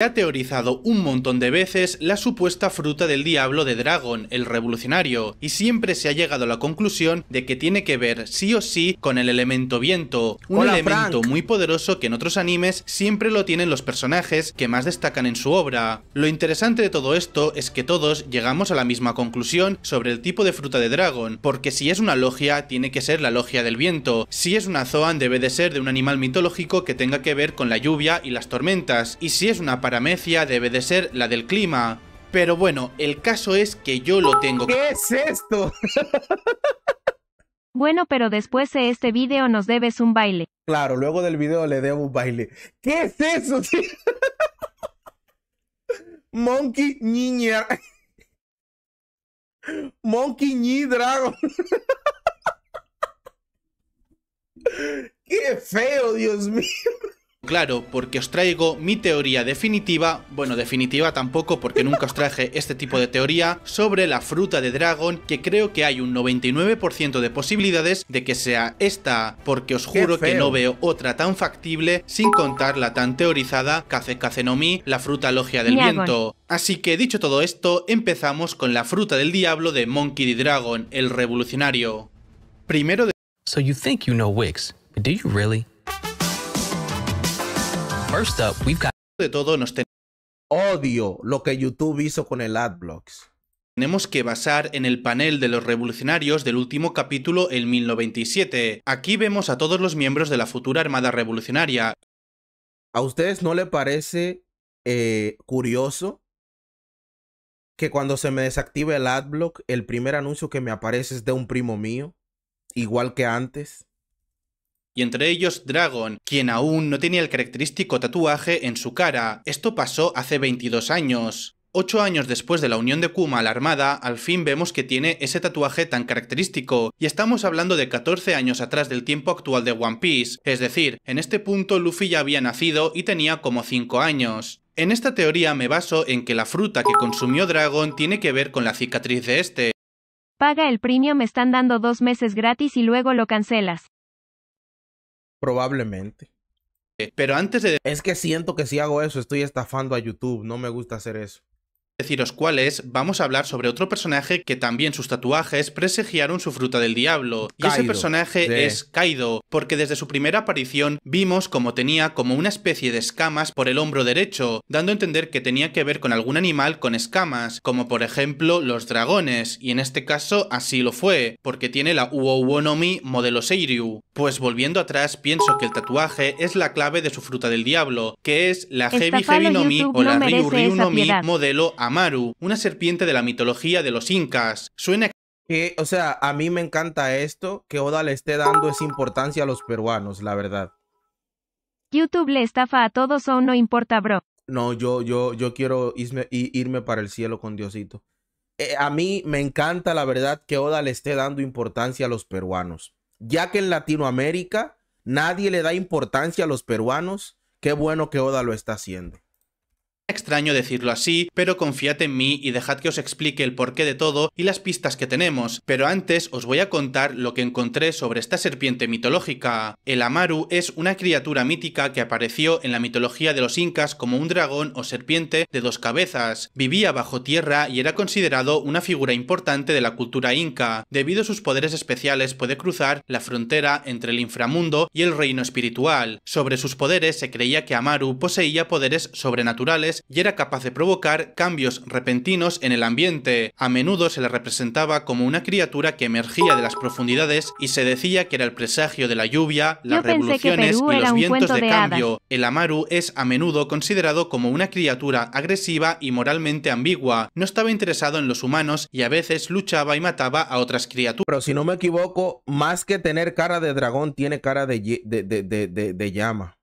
ha teorizado un montón de veces la supuesta fruta del diablo de Dragon, el revolucionario, y siempre se ha llegado a la conclusión de que tiene que ver sí o sí con el elemento viento, un elemento muy poderoso que en otros animes siempre lo tienen los personajes que más destacan en su obra. Lo interesante de todo esto es que todos llegamos a la misma conclusión sobre el tipo de fruta de Dragon, porque si es una logia tiene que ser la logia del viento, si es una zoan debe de ser de un animal mitológico que tenga que ver con la lluvia y las tormentas, y si es una paramecia debe de ser la del clima. Pero bueno, el caso es que yo lo tengo ¿Qué es esto? Bueno, pero después de este video nos debes un baile. Claro, luego del video le debo un baile. ¿Qué es eso, Monkey Niña. Monkey Ni Dragon. Qué feo, Dios mío. Claro, porque os traigo mi teoría definitiva, bueno definitiva tampoco porque nunca os traje este tipo de teoría, sobre la fruta de dragón que creo que hay un 99% de posibilidades de que sea esta, porque os juro que no veo otra tan factible sin contar la tan teorizada Kaze la fruta logia del viento. Así que dicho todo esto, empezamos con la fruta del diablo de Monkey D. Dragon, el revolucionario. Primero de... So you think you know do you really? De todo nos Odio lo que YouTube hizo con el AdBlocks. Tenemos que basar en el panel de los revolucionarios del último capítulo en 1097. Aquí vemos a todos los miembros de la futura Armada Revolucionaria. ¿A ustedes no le parece eh, curioso que cuando se me desactive el adblock, el primer anuncio que me aparece es de un primo mío, igual que antes? y entre ellos Dragon, quien aún no tenía el característico tatuaje en su cara. Esto pasó hace 22 años. Ocho años después de la unión de Kuma a la Armada, al fin vemos que tiene ese tatuaje tan característico, y estamos hablando de 14 años atrás del tiempo actual de One Piece, es decir, en este punto Luffy ya había nacido y tenía como 5 años. En esta teoría me baso en que la fruta que consumió Dragon tiene que ver con la cicatriz de este. Paga el premio, me están dando dos meses gratis y luego lo cancelas. Probablemente. Eh, pero antes de... Es que siento que si hago eso estoy estafando a YouTube. No me gusta hacer eso deciros cuáles, vamos a hablar sobre otro personaje que también sus tatuajes presagiaron su fruta del diablo. y ese personaje es Kaido, porque desde su primera aparición vimos como tenía como una especie de escamas por el hombro derecho, dando a entender que tenía que ver con algún animal con escamas, como por ejemplo los dragones, y en este caso así lo fue, porque tiene la Uo Mi modelo Seiryu. Pues volviendo atrás, pienso que el tatuaje es la clave de su fruta del diablo, que es la Heavy Heavy Nomi o la Ryu Ryu Mi modelo a Amaru, una serpiente de la mitología de los incas. Suena que, o sea, a mí me encanta esto, que Oda le esté dando esa importancia a los peruanos, la verdad. YouTube le estafa a todos o no importa, bro. No, yo, yo, yo quiero irme, irme para el cielo con Diosito. Eh, a mí me encanta, la verdad, que Oda le esté dando importancia a los peruanos. Ya que en Latinoamérica nadie le da importancia a los peruanos, qué bueno que Oda lo está haciendo extraño decirlo así, pero confiad en mí y dejad que os explique el porqué de todo y las pistas que tenemos, pero antes os voy a contar lo que encontré sobre esta serpiente mitológica. El Amaru es una criatura mítica que apareció en la mitología de los incas como un dragón o serpiente de dos cabezas. Vivía bajo tierra y era considerado una figura importante de la cultura inca. Debido a sus poderes especiales puede cruzar la frontera entre el inframundo y el reino espiritual. Sobre sus poderes se creía que Amaru poseía poderes sobrenaturales era capaz de provocar cambios repentinos en el ambiente. A menudo se le representaba como una criatura que emergía de las profundidades y se decía que era el presagio de la lluvia, las revoluciones y los vientos de, cambio. El Amaru es a menudo considerado como una criatura agresiva y moralmente ambigua. No estaba interesado en los humanos y a veces luchaba y mataba a otras criaturas. Pero si no me equivoco, más que tener cara de dragón, tiene cara de, de llama.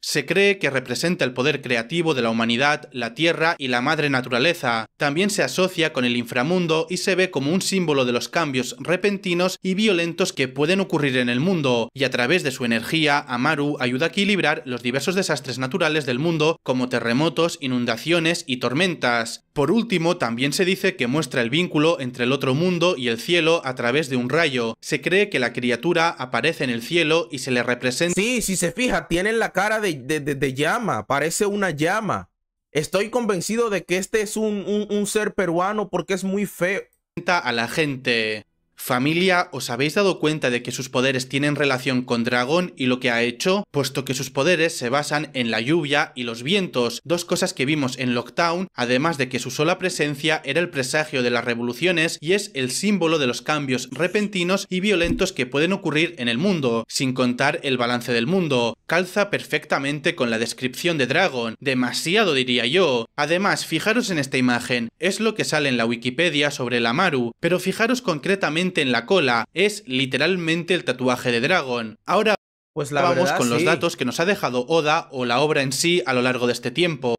Se cree que representa el poder creativo de la humanidad, la tierra y la madre naturaleza. También se asocia con el inframundo y se ve como un símbolo de los cambios repentinos y violentos que pueden ocurrir en el mundo, y a través de su energía, Amaru ayuda a equilibrar los diversos desastres naturales del mundo como terremotos, inundaciones y tormentas. Por último, también se dice que muestra el vínculo entre el otro mundo y el cielo a través de un rayo. Se cree que la criatura aparece en el cielo y se le representa... Sí, si se fija, tiene la cara de, llama, parece una llama. Estoy convencido de que este es un, un ser peruano porque es muy feo. A la gente. Familia, ¿os habéis dado cuenta de que sus poderes tienen relación con Dragón y lo que ha hecho? Puesto que sus poderes se basan en la lluvia y los vientos, dos cosas que vimos en Lockdown, además de que su sola presencia era el presagio de las revoluciones y es el símbolo de los cambios repentinos y violentos que pueden ocurrir en el mundo, sin contar el balance del mundo. Calza perfectamente con la descripción de Dragon, demasiado diría yo. Además, fijaros en esta imagen, es lo que sale en la Wikipedia sobre la Maru, pero fijaros concretamente en la cola es literalmente el tatuaje de dragón Ahora pues la vamos con los datos que nos ha dejado Oda o la obra en sí a lo largo de este tiempo.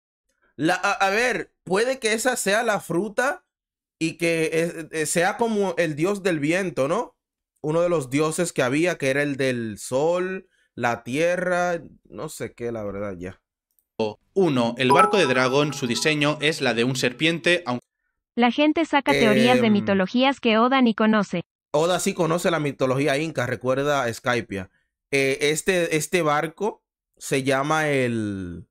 La, a, ver, puede que esa sea la fruta y que eh, eh, sea como el dios del viento, ¿no? Uno de los dioses que había, que era el del sol, la tierra, no sé qué, la verdad ya. uno El barco de dragón, su diseño es la de un serpiente, aunque la gente saca teorías de em, mitologías que Oda ni conoce. Oda sí conoce la mitología inca, recuerda a Skypia. Eh, este, este barco se llama el,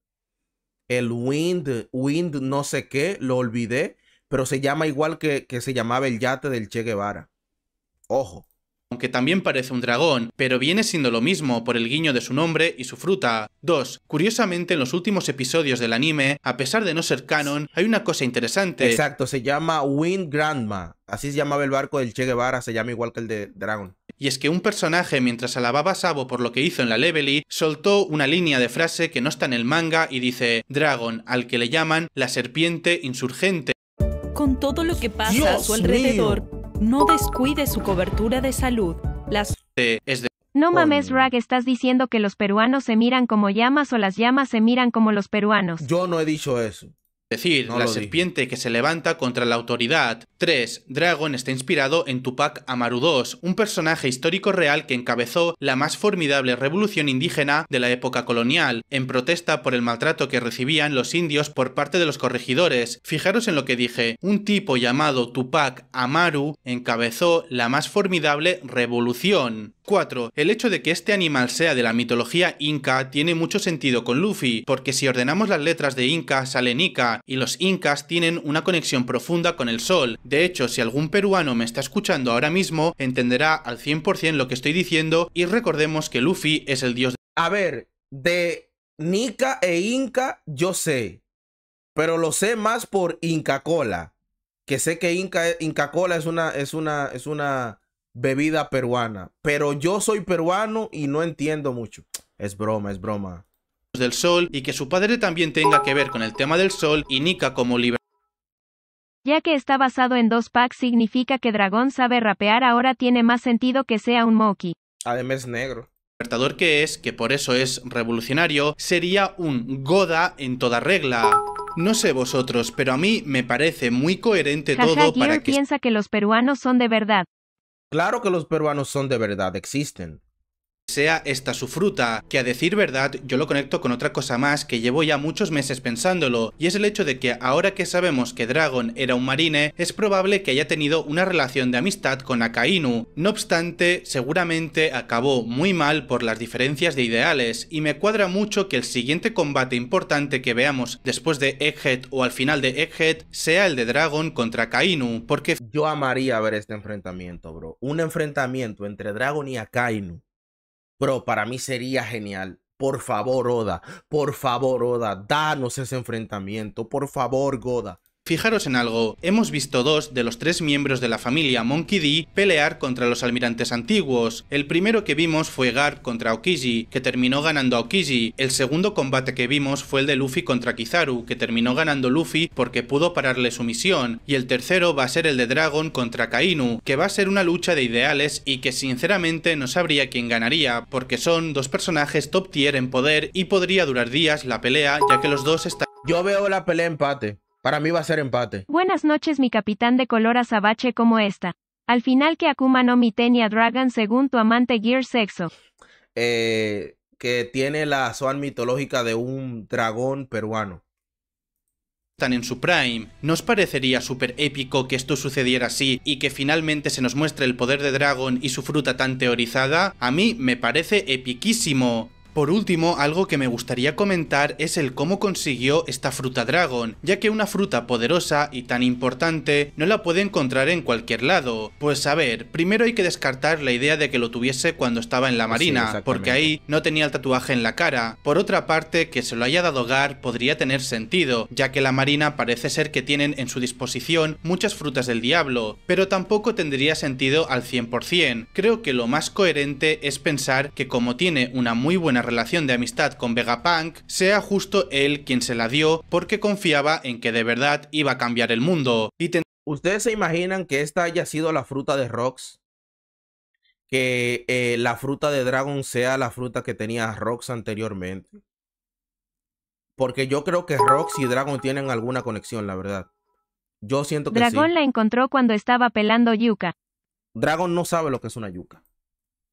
el Wind, Wind no sé qué, lo olvidé, pero se llama igual que, que se llamaba el yate del Che Guevara. Ojo aunque también parece un dragón, pero viene siendo lo mismo por el guiño de su nombre y su fruta. 2. Curiosamente, en los últimos episodios del anime, a pesar de no ser canon, hay una cosa interesante. Exacto, se llama Wind Grandma. Así se llamaba el barco del Che Guevara, se llama igual que el de Dragon. Y es que un personaje, mientras alababa a Sabo por lo que hizo en la Levely, soltó una línea de frase que no está en el manga y dice: Dragon, al que le llaman la serpiente insurgente. Con todo lo que pasa a su alrededor. No descuide su cobertura de salud. Las eh, No mames, Rag, estás diciendo que los peruanos se miran como llamas o las llamas se miran como los peruanos. Yo no he dicho eso decir, la serpiente que se levanta contra la autoridad. 3. Dragon está inspirado en Tupac Amaru II, un personaje histórico real que encabezó la más formidable revolución indígena de la época colonial, en protesta por el maltrato que recibían los indios por parte de los corregidores. Fijaros en lo que dije, un tipo llamado Tupac Amaru encabezó la más formidable revolución. 4. El hecho de que este animal sea de la mitología inca tiene mucho sentido con Luffy, porque si ordenamos las letras de inca sale Ica, y los incas tienen una conexión profunda con el sol. De hecho, si algún peruano me está escuchando ahora mismo, entenderá al 100% lo que estoy diciendo y recordemos que Luffy es el dios de... A ver, de Nica e Inca yo sé, pero lo sé más por Inca Cola, que sé que Inca, Inca Cola es una, es una, es una bebida peruana, pero yo soy peruano y no entiendo mucho. Es broma, es broma. Del sol y que su padre también tenga que ver con el tema del sol y Nika como libre. Ya que está basado en dos packs significa que Dragón sabe rapear ahora tiene más sentido que sea un Moki. Además negro libertador que es, que por eso es revolucionario, sería un Goda en toda regla. No sé vosotros, pero a mí me parece muy coherente todo para que... piensa que los peruanos son de verdad. Claro que los peruanos son de verdad, existen sea esta su fruta, que a decir verdad yo lo conecto con otra cosa más que llevo ya muchos meses pensándolo, y es el hecho de que ahora que sabemos que Dragon era un marine, es probable que haya tenido una relación de amistad con Akainu. No obstante, seguramente acabó muy mal por las diferencias de ideales, y me cuadra mucho que el siguiente combate importante que veamos después de Egghead o al final de Egghead sea el de Dragon contra Akainu, porque... Yo amaría ver este enfrentamiento, bro. Un enfrentamiento entre Dragon y Akainu Bro, para mí sería genial. Por favor, Oda. Por favor, Oda. Danos ese enfrentamiento. Por favor, Goda. Fijaros en algo, hemos visto dos de los tres miembros de la familia Monkey D pelear contra los almirantes antiguos. El primero que vimos fue Garp contra Okiji, que terminó ganando Aokiji. El segundo combate que vimos fue el de Luffy contra Kizaru, que terminó ganando Luffy porque pudo pararle su misión. Y el tercero va a ser el de Dragon contra Kainu, que va a ser una lucha de ideales y que sinceramente no sabría quién ganaría, porque son dos personajes top tier en poder y podría durar días la pelea ya que los dos están... Yo veo la pelea empate. Para mí va a ser empate. Buenas noches, mi capitán de color azabache como esta. Al final que Akuma no mitenia Tenia Dragon según tu amante Gear Sexo. Eh, que tiene la soan mitológica de un dragón peruano. Tan en su prime. ¿Nos parecería súper épico que esto sucediera así y que finalmente se nos muestre el poder de Dragon y su fruta tan teorizada? A mí me parece epiquísimo. Por último, algo que me gustaría comentar es el cómo consiguió esta fruta dragón, ya que una fruta poderosa y tan importante no la puede encontrar en cualquier lado. Pues a ver, primero hay que descartar la idea de que lo tuviese cuando estaba en la marina, porque ahí no tenía el tatuaje en la cara. Por otra parte, que se lo haya dado Gar podría tener sentido, ya que la marina parece ser que tienen en su disposición muchas frutas del diablo, pero tampoco tendría sentido al 100%. Creo que lo más coherente es pensar que como tiene una muy buena relación de amistad con Vegapunk sea justo él quien se la dio porque confiaba en que de verdad iba a cambiar el mundo. Y ¿Ustedes se imaginan que esta haya sido la fruta de Rox? Que eh, la fruta de Dragon sea la fruta que tenía Rox anteriormente. Porque yo creo que Rox y Dragon tienen alguna conexión, la verdad. Yo siento que Dragon la encontró cuando estaba pelando yuca. Dragon no sabe lo que es una yuca.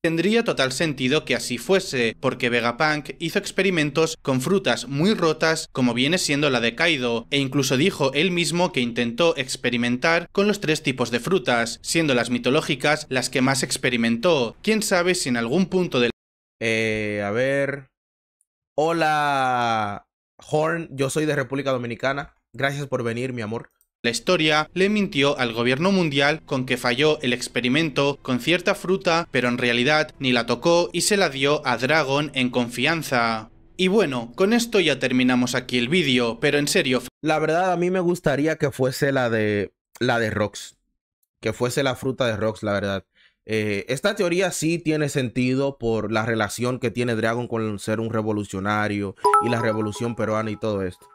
Tendría total sentido que así fuese, porque Vegapunk hizo experimentos con frutas muy rotas como viene siendo la de Kaido, e incluso dijo él mismo que intentó experimentar con los tres tipos de frutas, siendo las mitológicas las que más experimentó. Quién sabe si en algún punto del... Eh, a ver... Hola, Horn, yo soy de República Dominicana. Gracias por venir, mi amor la historia, le mintió al gobierno mundial con que falló el experimento con cierta fruta, pero en realidad ni la tocó y se la dio a Dragon en confianza. Y bueno, con esto ya terminamos aquí el vídeo, pero en serio... La verdad a mí me gustaría que fuese la de... la de Rox. Que fuese la fruta de Rox, la verdad. Eh, esta teoría sí tiene sentido por la relación que tiene Dragon con ser un revolucionario y la revolución peruana y todo esto.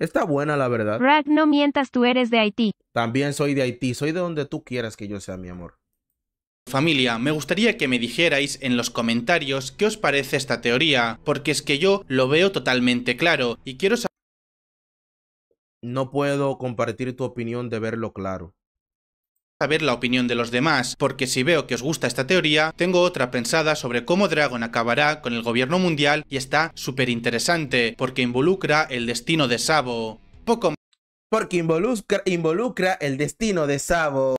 Está buena, la verdad. Rack, no mientas, tú eres de Haití. También soy de Haití, soy de donde tú quieras que yo sea, mi amor. Familia, me gustaría que me dijerais en los comentarios qué os parece esta teoría, porque es que yo lo veo totalmente claro y quiero saber... No puedo compartir tu opinión de verlo claro saber la opinión de los demás, porque si veo que os gusta esta teoría, tengo otra pensada sobre cómo Dragon acabará con el gobierno mundial y está súper interesante, porque involucra el destino de Sabo. Poco más. Porque involucra, involucra el destino de Sabo.